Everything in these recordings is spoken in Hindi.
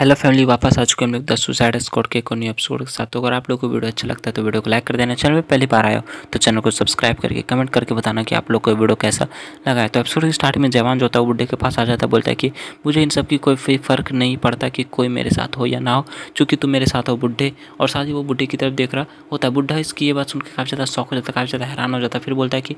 हेलो फैमिली वापस आ चुके हम लोग दस सुसाइड स्कोर के कोई एपिसोड के साथ तो अगर आप लोग को वीडियो अच्छा लगता है तो वीडियो को लाइक कर देना चैनल में पहली बार आया तो चैनल को सब्सक्राइब करके कमेंट करके बताना कि आप लोग को वीडियो कैसा लगा है तो एपिसोड के स्टार्ट में जवान जो होता है वो बुढ़े के पास आ जाता है बोलता है कि मुझे इन सब की कोई फ़र्क नहीं पड़ता कि कोई मेरे साथ हो या ना हो चूँकि तुम मेरे साथ हो बुढ़े और साथ ही वो बुढ़े की तरफ देख रहा होता है बुढ़ा इसकी ये बात सुनकर काफ़ी ज़्यादा शौक हो जाता है काफ़ी ज़्यादा हैरान हो जाता है फिर बोलता है कि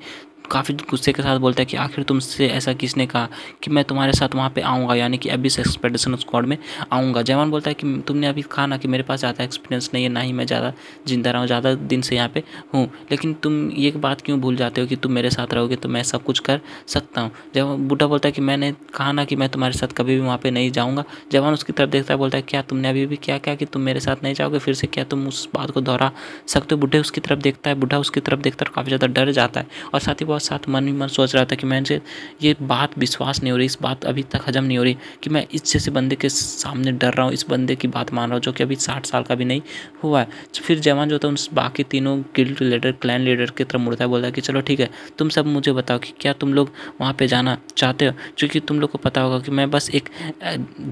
काफ़ी गुस्से के साथ बोलता है कि आखिर तुमसे ऐसा किसने कहा कि मैं तुम्हारे साथ वहाँ पे आऊँगा यानी कि अभी से एक्सपेडिशन स्क्वाड में आऊँगा जवान बोलता है कि तुमने अभी कहा ना कि मेरे पास ज़्यादा एक्सपीरियंस नहीं है ना ही मैं ज़्यादा जिंदा रहा हूँ ज़्यादा दिन से यहाँ पर हूँ लेकिन तुम ये बात क्यों भूल जाते हो कि तुम मेरे साथ रहोगे तो मैं सब कुछ कर सकता हूँ जब बूढ़ा बोलता है कि मैंने कहा ना कि मैं तुम्हारे साथ कभी भी वहाँ पर नहीं जाऊँगा जवान उसकी तरफ देखता है बोलता है क्या तुमने अभी भी क्या क्या कि तुम मेरे साथ नहीं जाओगे फिर से क्या तुम उस बात को दोहरा सकते हो बूढ़े उसकी तरफ देखता है बूढ़ा उसकी तरफ देखता है काफ़ी ज़्यादा डर जाता है और साथ ही साथ मन ही मन सोच रहा था कि मैं ये बात विश्वास नहीं हो रही इस बात अभी तक हजम नहीं हो रही कि मैं इस जैसे बंदे के सामने डर रहा हूँ इस बंदे की बात मान रहा हूँ जो कि अभी साठ साल का भी नहीं हुआ है फिर जवान जो था उन बाकी तीनों गिल्ड लीडर क्लैन लीडर की तरफ मुड़ता है बोलता है कि चलो ठीक है तुम सब मुझे बताओ कि क्या तुम लोग वहाँ पर जाना चाहते हो क्योंकि तुम लोग को पता होगा कि मैं बस एक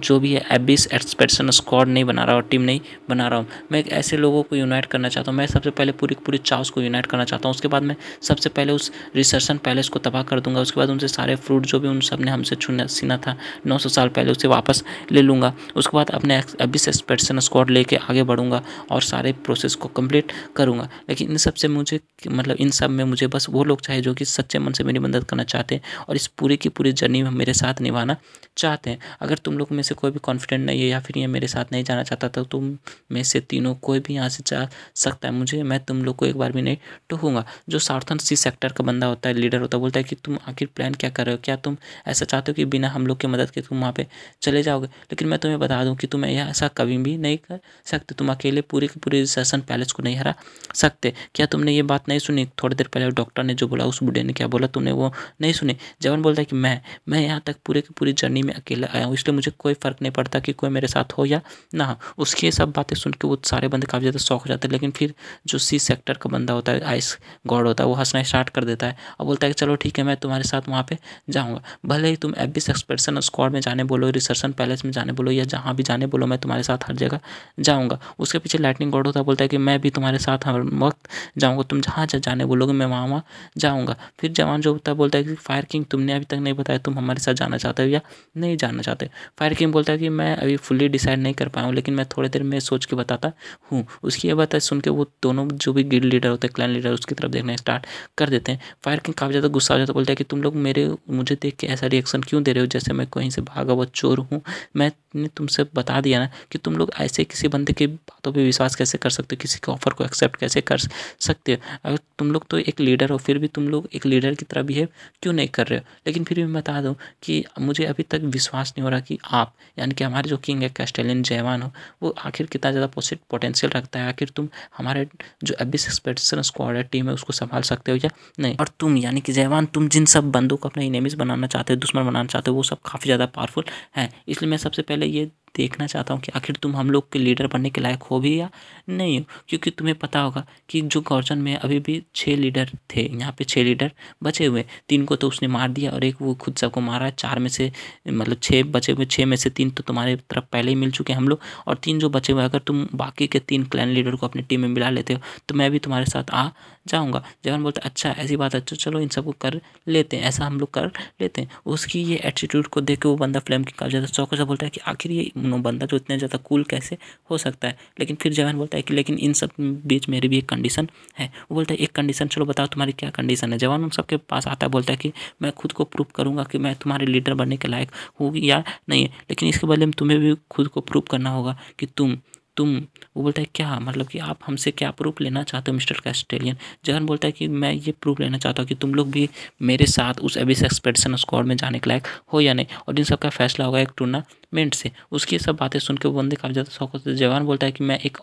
जो भी है एबिस एक्सपेक्शन स्क्वाड नहीं बना रहा हूँ टीम नहीं बना रहा हूँ मैं ऐसे लोगों को यूनाइट करना चाहता हूँ मैं सबसे पहले पूरी पूरी चाउस को यूनाइट करना चाहता हूँ उसके बाद मैं सबसे पहले उस रिसर्च दर्शन पैलेस को तबाह कर दूंगा उसके बाद उनसे सारे फ्रूट जो भी उन सब ने हमसे छूना सीना था सौ साल पहले उसे वापस ले लूँगा उसके बाद अपने अबिस एक्सपेडिशन स्क्वाड लेके आगे बढ़ूँगा और सारे प्रोसेस को कंप्लीट करूँगा लेकिन इन सब से मुझे मतलब इन सब में मुझे बस वो लोग चाहिए जो कि सच्चे मन से मेरी मदद करना चाहते हैं और इस पूरी की पूरी जर्नी में मेरे साथ निभाना चाहते हैं अगर तुम लोग में से कोई भी कॉन्फिडेंट नहीं है या फिर ये मेरे साथ नहीं जाना चाहता तो तुम में से तीनों कोई भी यहाँ से जा सकता है मुझे मैं तुम लोग को एक बार भी नहीं टूकूँगा जो सार्थन सी सेक्टर का बंदा होता है होता है लीडर होता है बोलता है कि तुम आखिर प्लान क्या कर रहे हो क्या तुम ऐसा चाहते हो कि बिना हम लोग की मदद के तुम वहाँ पे चले जाओगे लेकिन मैं तुम्हें बता दूँ कि तुम ऐसा कभी भी नहीं कर सकते तुम अकेले पूरे के पूरे सेशन पैलेस को नहीं हरा सकते क्या तुमने ये बात नहीं सुनी थोड़ी देर पहले डॉक्टर ने जो बोला उस बुढ़े ने क्या बोला तुमने वो नहीं सुनी जवान बोलता है कि मैं मैं यहाँ तक पूरे की पूरी जर्नी में अकेला आया हूँ इसलिए मुझे कोई फ़र्क नहीं पड़ता कि कोई मेरे साथ हो या ना हो उसकी सब बातें सुन के वो सारे बंदे काफ़ी ज़्यादा शौक हो जाते हैं लेकिन फिर जो सी सेक्टर का बंदा होता है आइस गॉड होता है वो हंसना स्टार्ट कर देता है और बोलता है कि चलो ठीक है मैं तुम्हारे साथ वहाँ पर जाऊँगा भले ही तुम एबिस एक्सपेडिशन स्क्वाड में जाने बोलो रिसर्सन पैलेस में जाने बोलो या जहाँ भी जाने बोलो मैं तुम्हारे साथ हर जगह जाऊँगा उसके पीछे लाइटनिंग गॉड होता बोलता है कि मैं भी तुम्हारे साथ हर वक्त जाऊँगा तुम जहाँ जाने बोलोगे मैं वहाँ वहाँ जाऊँगा फिर जवान जो होता है बोलता है कि फायर किंग तुमने अभी तक नहीं बताया तुम हमारे साथ जाना चाहते हो या नहीं जाना चाहते फायर किंग बोलता है कि मैं अभी फुल्ली डिसाइड नहीं कर पाया हूँ लेकिन मैं थोड़ी देर में सोच के बताता हूँ उसकी यह बात है सुन के वो दोनों जो भी गिल्ड लीडर होते हैं क्लैन लीडर उसकी तरफ देखना स्टार्ट कर देते हैं फायर के काफ़ी ज़्यादा गुस्सा हो जाता बोलता है कि तुम लोग मेरे मुझे देख के ऐसा रिएक्शन क्यों दे रहे हो जैसे मैं कहीं से भागा हुआ चोर हूँ मैंने तुमसे बता दिया ना कि तुम लोग ऐसे किसी बंदे की बातों पर विश्वास कैसे कर सकते हो किसी के ऑफर को एक्सेप्ट कैसे कर सकते हो अगर तुम लोग तो एक लीडर हो फिर भी तुम लोग एक लीडर की तरह बिहेव क्यों नहीं कर रहे हो लेकिन फिर भी मैं बता दूँ कि मुझे अभी तक विश्वास नहीं हो रहा कि आप यानी कि हमारे जो किंग है कैस्टेलियन जयवान हो वो आखिर कितना ज़्यादा पॉजिटिव पोटेंशियल रखता है आखिर तुम हमारे जो अभी एक्सपेक्टेशन स्क्वाड है टीम है उसको संभाल सकते हो या नहीं और तुम तुम यानी कि जैवान तुम जिन सब बंदों को अपने इनेमिस बनाना चाहते हो दुश्मन बनाना चाहते हो वो सब काफ़ी ज़्यादा पावरफुल हैं इसलिए मैं सबसे पहले ये देखना चाहता हूँ कि आखिर तुम हम लोग के लीडर बनने के लायक हो भी या नहीं हो क्योंकि तुम्हें पता होगा कि जो गौरचन में अभी भी छः लीडर थे यहाँ पे छः लीडर बचे हुए तीन को तो उसने मार दिया और एक वो खुद सबको मारा है चार में से मतलब छः बचे हुए छः में से तीन तो तुम्हारे तरफ पहले ही मिल चुके हैं हम लोग और तीन जो बचे हुए अगर तुम बाकी के तीन क्लैन लीडर को अपनी टीम में मिला लेते हो तो मैं भी तुम्हारे साथ आ जाऊँगा हम बोलते अच्छा ऐसी बात अच्छा चलो इन सबको कर लेते हैं ऐसा हम लोग कर लेते हैं उसकी ये एटीट्यूड को देख के वो बंदा फ्लेम की काफ़ी ज़्यादा है से बोलता है कि आखिर ये बंदा जो इतना ज़्यादा कूल कैसे हो सकता है लेकिन फिर जवान बोलता है कि लेकिन इन सब बीच मेरी भी एक कंडीशन है वो बोलता है एक कंडीशन चलो बताओ तुम्हारी क्या कंडीशन है जवान उन सबके पास आता है बोलता है कि मैं खुद को प्रूव करूँगा कि मैं तुम्हारे लीडर बनने के लायक हूँ या नहीं है लेकिन इसके बदले में तुम्हें भी खुद को प्रूव करना होगा कि तुम तुम वो बोलता है क्या मतलब कि आप हमसे क्या प्रूफ लेना चाहते हो मिस्टर कैस्टेलियन जगन बोलता है कि मैं ये प्रूफ लेना चाहता हूँ कि तुम लोग भी मेरे साथ उस एबिस एक्सपेडिशन स्क्वाड में जाने के लायक हो या नहीं और इन सबका फैसला होगा एक टूर्नामेंट से उसकी सब बातें सुन के वो बंदे काफ़ी ज़्यादा शौक होते जवान बोलता है कि मैं एक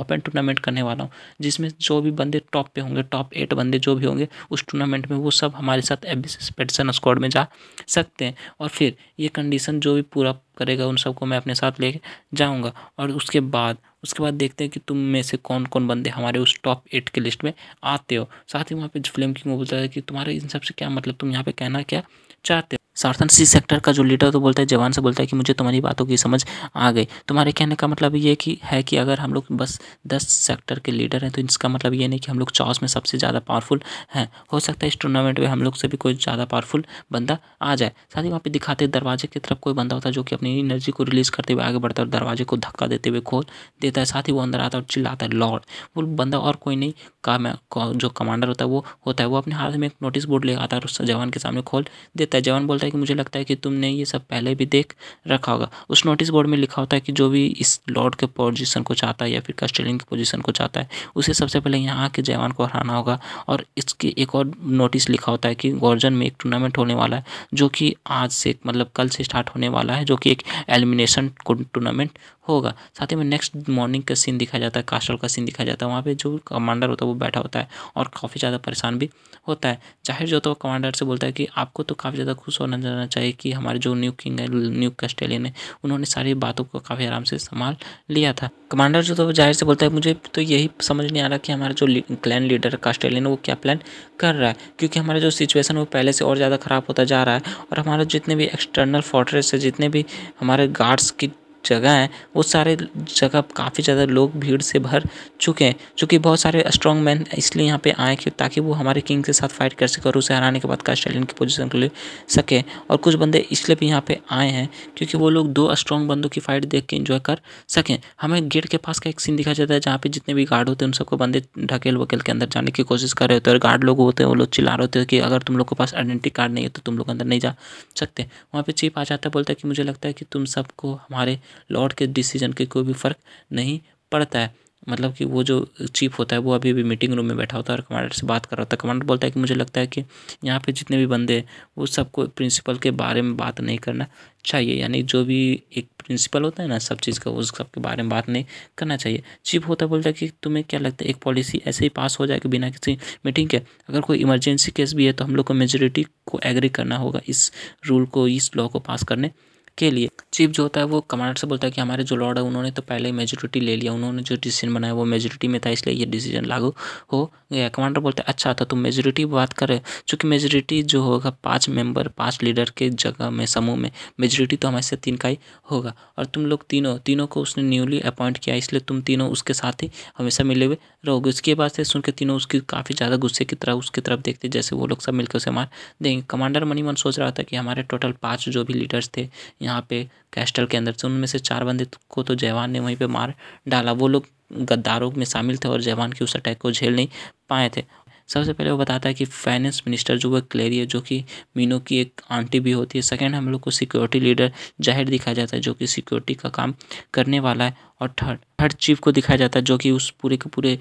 ओपन टूर्नामेंट करने वाला हूँ जिसमें जो भी बंदे टॉप पे होंगे टॉप एट बंदे जो भी होंगे उस टूर्नामेंट में वो सब हमारे साथ एबिस एक्सपेडिशन स्क्वाड में जा सकते हैं और फिर ये कंडीशन जो भी पूरा करेगा उन सबको मैं अपने साथ ले जाऊँगा और उसके बाद उसके बाद देखते हैं कि तुम में से कौन कौन बंदे हमारे उस टॉप एट के लिस्ट में आते हो साथ ही वहाँ पे फिल्म किंग बोलता है कि तुम्हारे इन सबसे क्या मतलब तुम यहाँ पे कहना क्या चाहते हो सार्थन सी सेक्टर का जो लीडर तो बोलता है जवान से बोलता है कि मुझे तुम्हारी बातों की समझ आ गई तुम्हारे कहने का मतलब ये कि है कि अगर हम लोग बस दस सेक्टर के लीडर हैं तो इसका मतलब ये नहीं कि हम लोग चौस में सबसे ज़्यादा पावरफुल हैं हो सकता है इस टूर्नामेंट में हम लोग से भी कोई ज़्यादा पावरफुल बंदा आ जाए साथ ही वहाँ पर दिखाते दरवाजे की तरफ कोई बंदा होता है जो कि अपनी एनर्जी को रिलीज़ करते हुए आगे बढ़ता है और दरवाजे को धक्का देते हुए खोल देता है साथ ही वो अंदर आता है और चिल्लाता है लॉर्ड वो बंदा और कोई नहीं का जो कमांडर होता है वो होता है वो अपने हाथ में एक नोटिस बोर्ड ले आता है और जवान के सामने खोल देता देता है जवान बोलता है कि मुझे लगता है कि तुमने ये सब पहले भी देख रखा होगा उस नोटिस बोर्ड में लिखा होता है कि जो भी इस लॉर्ड के पोजिशन को चाहता है या फिर कस्टेलिन की पोजिशन को चाहता है उसे सबसे पहले यहाँ आके जवान को हराना होगा और इसके एक और नोटिस लिखा होता है कि गॉर्जन में एक टूर्नामेंट होने वाला है जो कि आज से मतलब कल से स्टार्ट होने वाला है जो कि एक एलिमिनेशन टूर्नामेंट होगा साथ ही में नेक्स्ट मॉर्निंग का सीन दिखाया जाता है कास्टल का सीन दिखाया जाता है वहाँ पे जो कमांडर होता है वो बैठा होता है और काफ़ी ज़्यादा परेशान भी होता है जाहिर जो होता है वो कमांडर से बोलता है कि आपको तो काफ़ी ज़्यादा खुश होना जाना चाहिए कि हमारे जो न्यू किंग है न्यू कस्टेलियन है उन्होंने सारी बातों को काफ़ी आराम से संभाल लिया था कमांडर जो तो जाहिर से बोलता है मुझे तो यही समझ नहीं आ रहा कि हमारा जो क्लैन लीडर कास्टेलियन है वो क्या प्लान कर रहा है क्योंकि हमारा जो सिचुएसन वो पहले से और ज़्यादा ख़राब होता जा रहा है और हमारे जितने भी एक्सटर्नल फोर्ट्रेस है जितने भी हमारे गार्ड्स की जगह हैं वो सारे जगह काफ़ी ज़्यादा लोग भीड़ से भर चुके हैं चूँकि बहुत सारे स्ट्रॉन्ग मैन इसलिए यहाँ पे आए कि ताकि वो हमारे किंग के साथ फाइट कर सके और उसे हराने के बाद कास्टेलियन की पोजीशन को ले सके और कुछ बंदे इसलिए भी यहाँ पे आए हैं क्योंकि वो लोग दो स्ट्रॉन्ग बंदों की फाइट देख के इन्जॉय कर सकें हमें गेट के पास का एक सीन दिखा जाता है जहाँ पर जितने भी गार्ड होते हैं उन सबको बंदे ढकेल वकेल के अंदर जाने की कोशिश कर रहे होते हैं और गार्ड लोग होते हैं वो लोग चिल्ला रहे होते हैं कि अगर तुम लोग के पास आइडेंटिटी कार्ड नहीं है तो तुम लोग अंदर नहीं जा सकते वहाँ पर चीप आ जाता है बोलता है कि मुझे लगता है कि तुम सबको हमारे लॉर्ड के डिसीजन के कोई भी फ़र्क नहीं पड़ता है मतलब कि वो जो चीफ होता है वो अभी भी मीटिंग रूम में बैठा होता है और कमांडर से बात कर रहा होता है कमांडर बोलता है कि मुझे लगता है कि यहाँ पे जितने भी बंदे हैं वो सबको प्रिंसिपल के बारे में बात नहीं करना चाहिए यानी जो भी एक प्रिंसिपल होता है ना सब चीज़ का उस सब के बारे में बात नहीं करना चाहिए चीफ होता है बोलता है कि तुम्हें क्या लगता है एक पॉलिसी ऐसे ही पास हो जाए कि बिना किसी मीटिंग के अगर कोई इमरजेंसी केस भी है तो हम लोग को मेजोरिटी को एग्री करना होगा इस रूल को इस लॉ को पास करने के लिए चीफ जो होता है वो कमांडर से बोलता है कि हमारे जो लॉर्ड है उन्होंने तो पहले ही मेजोरिटी ले लिया उन्होंने जो डिसीजन बनाया वो मेजोरिटी में था इसलिए ये डिसीजन लागू हो गया कमांडर बोलता है अच्छा था तो तुम मेजोरिटी बात कर रहे हो चूँकि मेजोरिटी जो होगा पाँच मेंबर पाँच लीडर के जगह में समूह में मेजोरिटी तो हमारे से तीन का ही होगा और तुम लोग तीनों तीनों को उसने न्यूली अपॉइंट किया इसलिए तुम तीनों उसके साथ ही हमेशा मिले हुए रहोगे उसके बाद से सुन के तीनों उसकी काफ़ी ज़्यादा गुस्से की तरह उसकी तरफ देखते जैसे वो लोग सब मिलकर उसे मार देंगे कमांडर मन सोच रहा था कि हमारे टोटल पाँच जो भी लीडर्स थे यहाँ पे कैस्टल के अंदर से उनमें से चार बंदे तो को तो जयवान ने वहीं पे मार डाला वो लोग गद्दारों में शामिल थे और जयवान के उस अटैक को झेल नहीं पाए थे सबसे पहले वो बताता है कि फाइनेंस मिनिस्टर जो वह क्लेरी है जो कि मीनो की एक आंटी भी होती है सेकंड हम लोग को सिक्योरिटी लीडर जाहिर दिखाया जाता है जो कि सिक्योरिटी का काम करने वाला है और थर्ड थर्ड चीफ को दिखाया जाता है जो कि उस पूरे के पूरे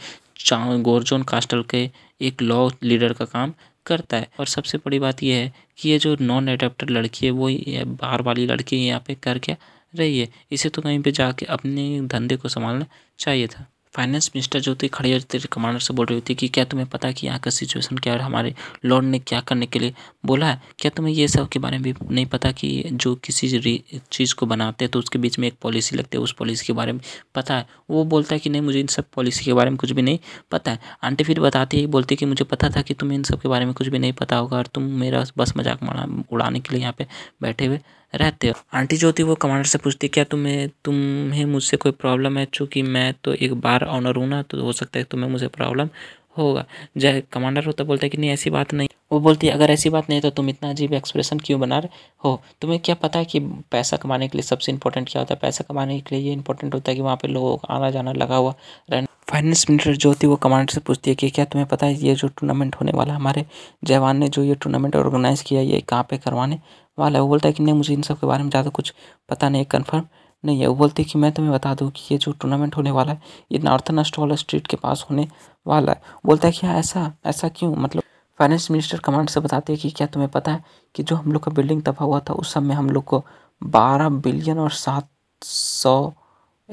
गोरजोन कास्टल के एक लॉ लीडर का काम करता है और सबसे बड़ी बात यह है कि ये जो नॉन एडेप्टेड लड़की है वो बाहर वाली लड़की यहाँ पे कर क्या रही है इसे तो कहीं पे जाके अपने धंधे को संभालना चाहिए था फाइनेंस मिनिस्टर जो थे खड़ी होते कमांडर से बोल रही होती कि क्या तुम्हें पता कि यहाँ का सिचुएशन क्या है हमारे लॉर्ड ने क्या करने के लिए बोला है क्या तुम्हें ये सब के बारे में भी नहीं पता कि जो किसी चीज़ को बनाते हैं तो उसके बीच में एक पॉलिसी लगती है उस पॉलिसी के बारे में पता है वो बोलता है कि नहीं मुझे इन सब पॉलिसी के बारे में कुछ भी नहीं पता है आंटी फिर बताती है बोलती कि मुझे पता था कि तुम्हें इन सब के बारे में कुछ भी नहीं पता होगा और तुम मेरा बस मजाक उड़ाने के लिए यहाँ पर बैठे हुए रहते हो आंटी जो होती वो कमांडर से पूछती क्या तुम्हें तुम्हें मुझसे कोई प्रॉब्लम है चूँकि मैं तो एक बार ऑनर हूँ ना तो हो सकता है तुम्हें मुझे प्रॉब्लम होगा जय कमांडर होता बोलता है कि नहीं ऐसी बात नहीं वो बोलती है अगर ऐसी बात नहीं तो तुम इतना अजीब एक्सप्रेशन क्यों बना रहे हो तुम्हें क्या पता है कि पैसा कमाने के लिए सबसे इंपॉर्टेंट क्या होता है पैसा कमाने के लिए ये इंपॉर्टेंट होता है कि वहाँ पे लोगों का आना जाना लगा हुआ रहना फाइनेंस मिनिस्टर जो होती है वो कमांडर से पूछती है कि क्या तुम्हें पता है ये जो टूर्नामेंट होने वाला हमारे जवान ने जो ये टूर्नामेंट ऑर्गेनाइज किया ये कहाँ पर करवाने वाला है वो बोलता है कि नहीं मुझे इन सब के बारे में ज़्यादा कुछ पता नहीं कन्फर्म नहीं है वो बोलती है कि मैं तुम्हें बता दूँ कि ये जो टूर्नामेंट होने वाला है ये नॉर्थन अस्टॉल स्ट्रीट के पास होने वाला है बोलता है कि हाँ ऐसा ऐसा क्यों मतलब फाइनेंस मिनिस्टर कमांड से बताते हैं कि क्या तुम्हें पता है कि जो हम लोग का बिल्डिंग तबाह हुआ था उस समय हम लोग को बारह बिलियन और सात सौ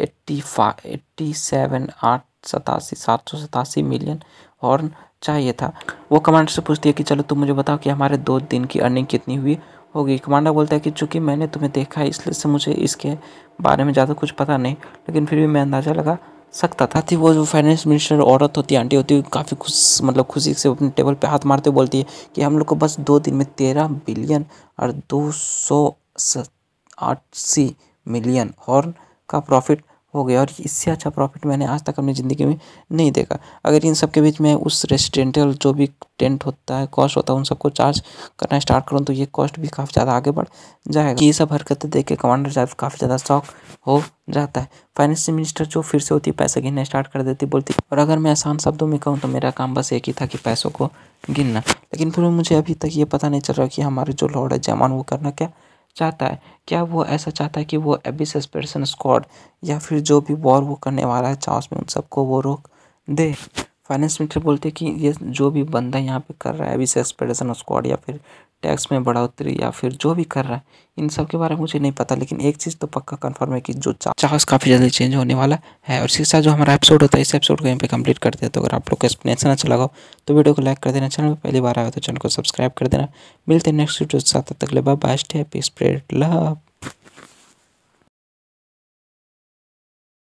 एट्टी फाइव एट्टी सेवन आठ सतासी सात सौ सतासी मिलियन और चाहिए था वो कमांड से पूछती है कि चलो तुम मुझे बताओ कि हमारे दो दिन की अर्निंग कितनी हुई होगी कमांडर बोलता है कि चूंकि मैंने तुम्हें देखा है इसलिए से मुझे इसके बारे में ज़्यादा कुछ पता नहीं लेकिन फिर भी मैं अंदाज़ा लगा सकता था थी वो जो फाइनेंस मिनिस्टर औरत होती है आंटी होती है काफ़ी खुश मतलब खुशी से अपने टेबल पे हाथ मारते बोलती है कि हम लोग को बस दो दिन में तेरह बिलियन और दो सौ अस्सी मिलियन हॉर्न का प्रॉफिट हो गया और इससे अच्छा प्रॉफिट मैंने आज तक अपनी ज़िंदगी में नहीं देखा अगर इन सब के बीच में उस रेसिडेंटल जो भी टेंट होता है कॉस्ट होता है उन सबको चार्ज करना स्टार्ट करूँ तो ये कॉस्ट भी काफ़ी ज़्यादा आगे बढ़ जाएगा ये सब हरकतें देख के कमांडर साहब काफ़ी ज़्यादा शौक हो जाता है फाइनेंस मिनिस्टर जो फिर से होती है पैसे गिनना स्टार्ट कर देती बोलती और अगर मैं आसान शब्दों में कहूँ तो मेरा काम बस एक ही था कि पैसों को गिनना लेकिन फिर मुझे अभी तक ये पता नहीं चल रहा कि हमारे जो लॉर्ड है जयमान वो करना क्या चाहता है क्या वो ऐसा चाहता है कि वो एबिस एस्पिरेशन स्क्वाड या फिर जो भी वॉर वो करने वाला है चाउस में उन सबको वो रोक दे फाइनेंस मिनिस्टर बोलते हैं कि ये जो भी बंदा यहाँ पे कर रहा है एबिस एस्पिरेशन स्क्वाड या फिर टैक्स में बढ़ोतरी या फिर जो भी कर रहा है इन सब के बारे में मुझे नहीं पता लेकिन एक चीज़ तो पक्का कन्फर्म है कि जो चार्ज काफ़ी जल्दी चेंज होने वाला है और इसके साथ जो हमारा एपिसोड होता है इस एपिसोड को यहीं पे कंप्लीट करते हैं तो अगर आप लोग का एक्सप्लेनेशन अच्छा लगा तो वीडियो को लाइक कर देना चैनल पर पहली बार आया तो चैनल को सब्सक्राइब कर देना मिलते हैं नेक्स्ट वीडियो साथ तक ले बाय स्टेप स्प्रेड लव